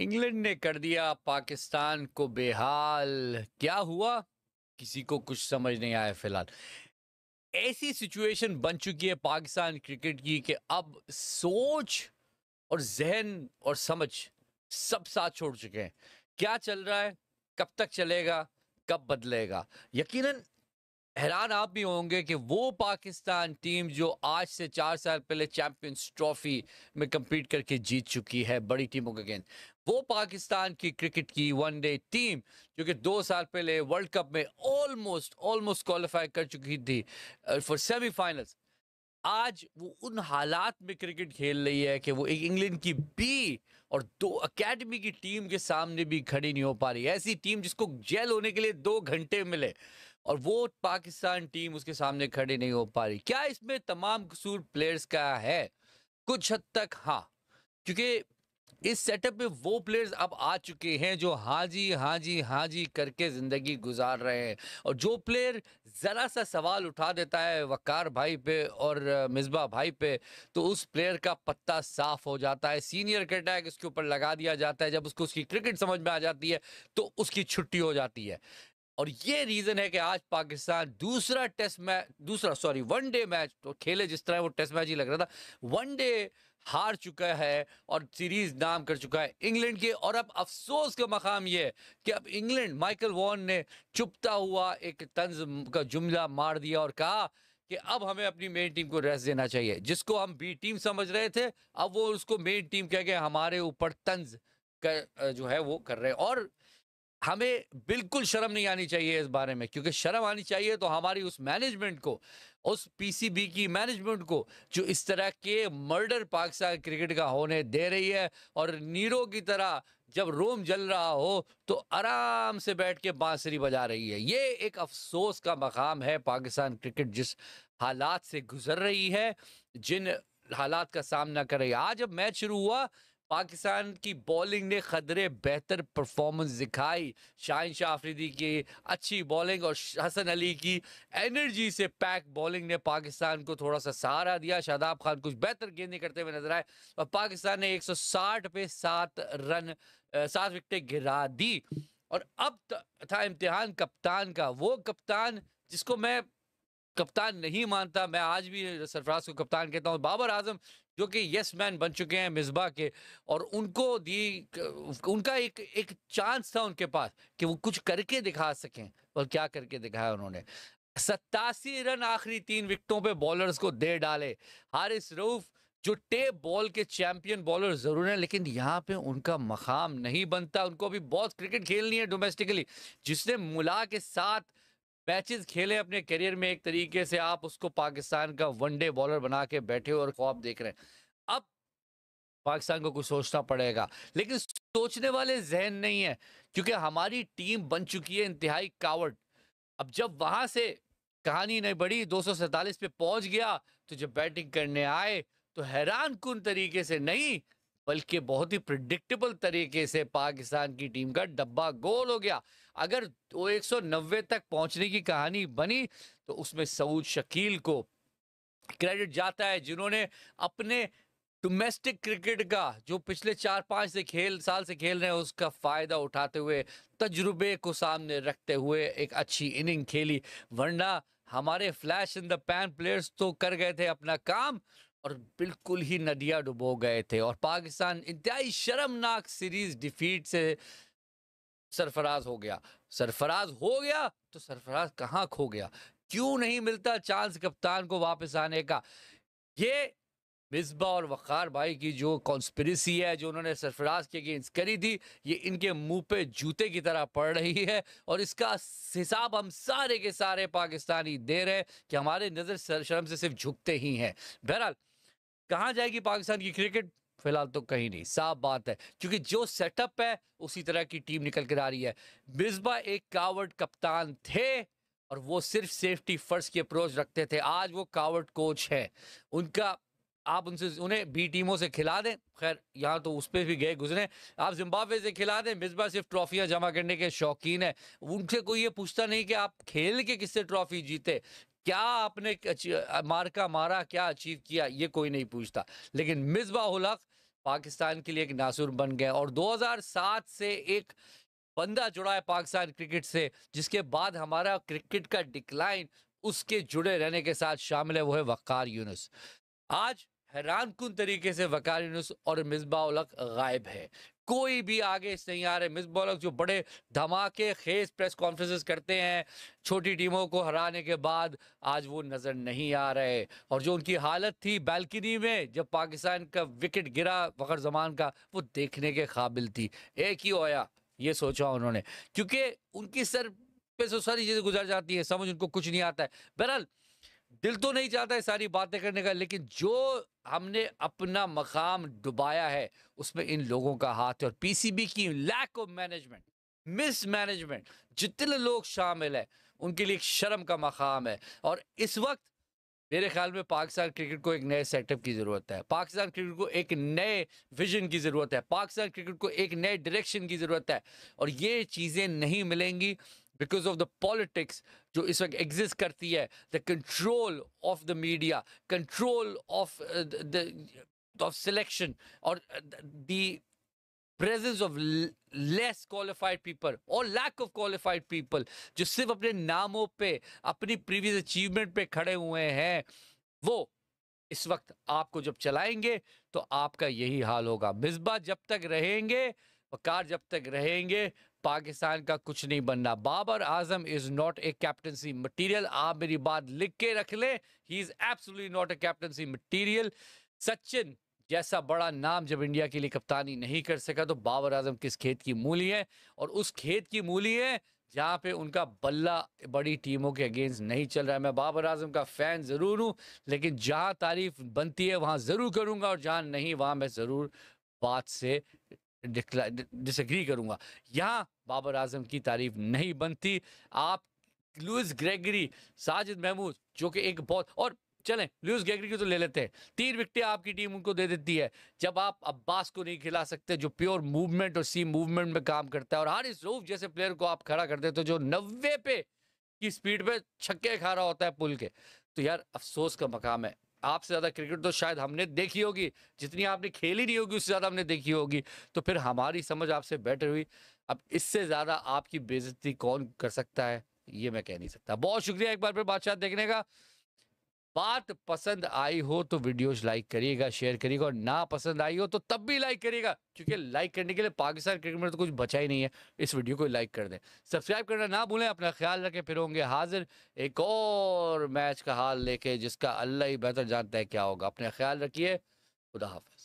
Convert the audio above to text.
England ने कर दिया पाकिस्तान को बेहाल क्या हुआ किसी को कुछ समझ नहीं आया फिलहाल ऐसी सिचुएशन बन चुकी है पाकिस्तान क्रिकेट की कि अब सोच और जहन और समझ सब साथ छोड़ चुके हैं क्या चल रहा है कब तक चलेगा कब बदलेगा यकीनन हैरान आप भी होंगे कि वो पाकिस्तान टीम जो आज से चार साल पहले चैंपियंस ट्रॉफी में कम्पीट करके जीत चुकी है बड़ी टीमों के गेंद वो पाकिस्तान की क्रिकेट की वनडे टीम जो कि दो साल पहले वर्ल्ड कप में ऑलमोस्ट ऑलमोस्ट क्वालिफाई कर चुकी थी फॉर सेमीफाइनल्स आज वो उन हालात में क्रिकेट खेल रही है कि वो एक इंग्लैंड की बी और दो एकेडमी की टीम के सामने भी खड़ी नहीं हो पा रही है ऐसी टीम जिसको जेल होने के लिए दो घंटे मिले और वो पाकिस्तान टीम उसके सामने खड़ी नहीं हो पा रही क्या इसमें तमाम कसूर प्लेयर्स का है कुछ हद तक हाँ क्योंकि इस सेटअप में वो प्लेयर्स अब आ चुके हैं जो हाँ जी हाँ जी हाँ जी करके ज़िंदगी गुजार रहे हैं और जो प्लेयर ज़रा सा सवाल उठा देता है वकार भाई पे और मिसबा भाई पे तो उस प्लेयर का पत्ता साफ हो जाता है सीनियर का उसके ऊपर लगा दिया जाता है जब उसको उसकी क्रिकेट समझ में आ जाती है तो उसकी छुट्टी हो जाती है और ये रीज़न है कि आज पाकिस्तान दूसरा टेस्ट मैच दूसरा सॉरी वन डे मैच तो खेले जिस तरह वो टेस्ट मैच ही लग रहा था वन डे हार चुका है और सीरीज नाम कर चुका है इंग्लैंड के और अब अफसोस का मकाम ये है कि अब इंग्लैंड माइकल वॉन ने चुपता हुआ एक तंज का जुमला मार दिया और कहा कि अब हमें अपनी मेन टीम को रेस्ट देना चाहिए जिसको हम बी टीम समझ रहे थे अब वो उसको मेन टीम कह के हमारे ऊपर तंज कर जो है वो कर रहे हैं और हमें बिल्कुल शर्म नहीं आनी चाहिए इस बारे में क्योंकि शर्म आनी चाहिए तो हमारी उस मैनेजमेंट को उस पीसीबी की मैनेजमेंट को जो इस तरह के मर्डर पाकिस्तान क्रिकेट का होने दे रही है और नीरो की तरह जब रोम जल रहा हो तो आराम से बैठ के बांसुरी बजा रही है ये एक अफसोस का मकाम है पाकिस्तान क्रिकेट जिस हालात से गुजर रही है जिन हालात का सामना कर रही है आज जब मैच शुरू हुआ पाकिस्तान की बॉलिंग ने खदरे बेहतर परफॉर्मेंस दिखाई शाहिन शाह आफरीदी की अच्छी बॉलिंग और हसन अली की एनर्जी से पैक बॉलिंग ने पाकिस्तान को थोड़ा सा सहारा दिया शादाब खान कुछ बेहतर गेंदें करते हुए नजर आए और पाकिस्तान ने 160 पे सात रन सात विकटें गिरा दी और अब था इम्तिहान कप्तान का वो कप्तान जिसको मैं कप्तान नहीं मानता मैं आज भी सरफराज को कप्तान कहता हूँ बाबर आजम जो कि यस मैन बन चुके हैं मिसबा के और उनको दी उनका एक एक चांस था उनके पास कि वो कुछ करके दिखा सकें और क्या करके दिखाया उन्होंने सत्तासी रन आखिरी तीन विकटों पे बॉलर्स को दे डाले हारिस रऊफ जो टेप बॉल के चैंपियन बॉलर जरूर हैं लेकिन यहाँ पे उनका मकाम नहीं बनता उनको अभी बहुत क्रिकेट खेलनी है डोमेस्टिकली जिसने मुला के साथ मैचेस खेले अपने करियर में एक तरीके से आप उसको पाकिस्तान का वनडे बॉलर बना के बैठे हो और ख्वाब देख रहे हैं अब पाकिस्तान को कुछ सोचना पड़ेगा लेकिन सोचने वाले जहन नहीं है क्योंकि हमारी टीम बन चुकी है इंतहाई कावट अब जब वहां से कहानी नहीं बढ़ी दो पे पहुंच गया तो जब बैटिंग करने आए तो हैरान कन तरीके से नहीं बल्कि बहुत ही प्रिडिक्टेबल तरीके से पाकिस्तान की टीम का डब्बा गोल हो गया अगर वो नब्बे तक पहुंचने की कहानी बनी तो उसमें सऊद शकील को क्रेडिट जाता है जिन्होंने अपने डोमेस्टिक क्रिकेट का जो पिछले चार पाँच से खेल साल से खेल रहे हैं उसका फ़ायदा उठाते हुए तजुर्बे को सामने रखते हुए एक अच्छी इनिंग खेली वरना हमारे flash in the pan players तो कर गए थे अपना काम और बिल्कुल ही नदिया डुबो गए थे और पाकिस्तान इंतहाई शर्मनाक सीरीज डिफीट से सरफराज हो गया सरफराज हो गया तो सरफराज कहाँ खो गया क्यों नहीं मिलता चांस कप्तान को वापस आने का ये मिसबा और वक़ार भाई की जो कॉन्स्परेसी है जो उन्होंने सरफराज के अगेंस्ट करी थी ये इनके मुंह पे जूते की तरह पड़ रही है और इसका हिसाब हम सारे के सारे पाकिस्तानी दे रहे हैं कि हमारे नज़र शर्म से सिर्फ झुकते ही हैं बहरहाल कहाँ जाएगी पाकिस्तान की क्रिकेट फिलहाल तो कहीं नहीं साफ बात है क्योंकि जो सेटअप है उसी तरह की टीम निकल कर आ रही है मिसबा एक कावड़ कप्तान थे और वो सिर्फ सेफ्टी फर्स्ट की अप्रोच रखते थे आज वो कावड़ कोच हैं उनका आप उनसे उन्हें बी टीमों से खिला दें खैर यहाँ तो उस पर भी गए गुजरे आप जिम्बाब्वे से खिला दें मिसबा सिर्फ ट्रॉफियाँ जमा करने के शौकीन है उनसे कोई ये पूछता नहीं कि आप खेल के किससे ट्रॉफी जीते क्या आपने मारका मारा क्या अचीव किया ये कोई नहीं पूछता लेकिन मिसबाहुलक पाकिस्तान के लिए एक नासुर बन गए और 2007 से एक बंदा जुड़ा है पाकिस्तान क्रिकेट से जिसके बाद हमारा क्रिकेट का डिक्लाइन उसके जुड़े रहने के साथ शामिल है वो है वक़ार यूनुस आज हैरान कन तरीके से वकार यूनुस और मिसबाउलक गायब है कोई भी आगे से नहीं आ रहे मिस बॉलक जो बड़े धमाके खेज प्रेस कॉन्फ्रेंसेस करते हैं छोटी टीमों को हराने के बाद आज वो नज़र नहीं आ रहे और जो उनकी हालत थी बैल्कनी में जब पाकिस्तान का विकेट गिरा फखर जमान का वो देखने के काबिल थी एक ही होया ये सोचा उन्होंने क्योंकि उनकी सर पे तो सारी चीज़ें गुजर जाती है समझ उनको कुछ नहीं आता है बहरहाल दिल तो नहीं चाहता है सारी बातें करने का लेकिन जो हमने अपना मकाम डुबाया है उसमें इन लोगों का हाथ है और पीसीबी की lack of management mismanagement जितने लोग शामिल हैं उनके लिए एक शर्म का मकाम है और इस वक्त मेरे ख्याल में पाकिस्तान क्रिकेट को एक नए सेटअप की ज़रूरत है पाकिस्तान क्रिकेट को एक नए विजन की ज़रूरत है पाकिस्तान क्रिकेट को एक नए डायरेक्शन की ज़रूरत है और ये चीज़ें नहीं मिलेंगी बिकॉज ऑफ द पॉलिटिक्स जो इस वक्त एग्जिस्ट करती है the control of the media control of of selection और the presence of less qualified people और लैक ऑफ क्वालिफाइड पीपल जो सिर्फ अपने नामों पे अपनी प्रीवियस अचीवमेंट पे खड़े हुए हैं वो इस वक्त आपको जब चलाएंगे तो आपका यही हाल होगा मिसबा जब तक रहेंगे वकार जब तक रहेंगे पाकिस्तान का कुछ नहीं बनना Babar Azam is not a captaincy material आप मेरी बात लिख के रख लें he is absolutely not a captaincy material Sachin जैसा बड़ा नाम जब इंडिया के लिए कप्तानी नहीं कर सका तो बाबर आजम किस खेत की मूली है और उस खेत की मूली है जहाँ पे उनका बल्ला बड़ी टीमों के अगेंस्ट नहीं चल रहा है मैं बाबर आजम का फ़ैन ज़रूर हूँ लेकिन जहाँ तारीफ बनती है वहाँ ज़रूर करूँगा और जहाँ नहीं वहाँ मैं ज़रूर बात से डिसग्री करूँगा यहाँ बाबर आजम की तारीफ नहीं बनती आप लुइस ग्रेगरी साजिद महमूद जो कि एक बहुत और चलें लुइस ग्रेगरी को तो ले लेते हैं तीन विकटें आपकी टीम उनको दे देती है जब आप अब्बास को नहीं खिला सकते जो प्योर मूवमेंट और सी मूवमेंट में काम करता है और इस रूफ जैसे प्लेयर को आप खड़ा कर देते हो जो नब्बे पे की स्पीड पे छक्के खा रहा होता है पुल के तो यार अफसोस का मकाम है आपसे ज़्यादा क्रिकेट तो शायद हमने देखी होगी जितनी आपने खेली नहीं होगी उससे ज़्यादा हमने देखी होगी तो फिर हमारी समझ आपसे बेटर हुई अब इससे ज़्यादा आपकी बेजती कौन कर सकता है ये मैं कह नहीं सकता बहुत शुक्रिया एक बार फिर बादशाह देखने का बात पसंद आई हो तो वीडियोस लाइक करिएगा शेयर करिएगा और ना पसंद आई हो तो तब भी लाइक करिएगा क्योंकि लाइक करने के लिए पाकिस्तान क्रिकेट में तो कुछ बचा ही नहीं है इस वीडियो को लाइक कर दें सब्सक्राइब करना ना भूलें अपना ख्याल रखें फिर होंगे हाजिर एक और मैच का हाल लेके जिसका अल्लाह ही बेहतर जानता है क्या होगा अपना ख्याल रखिए खुदा हाफ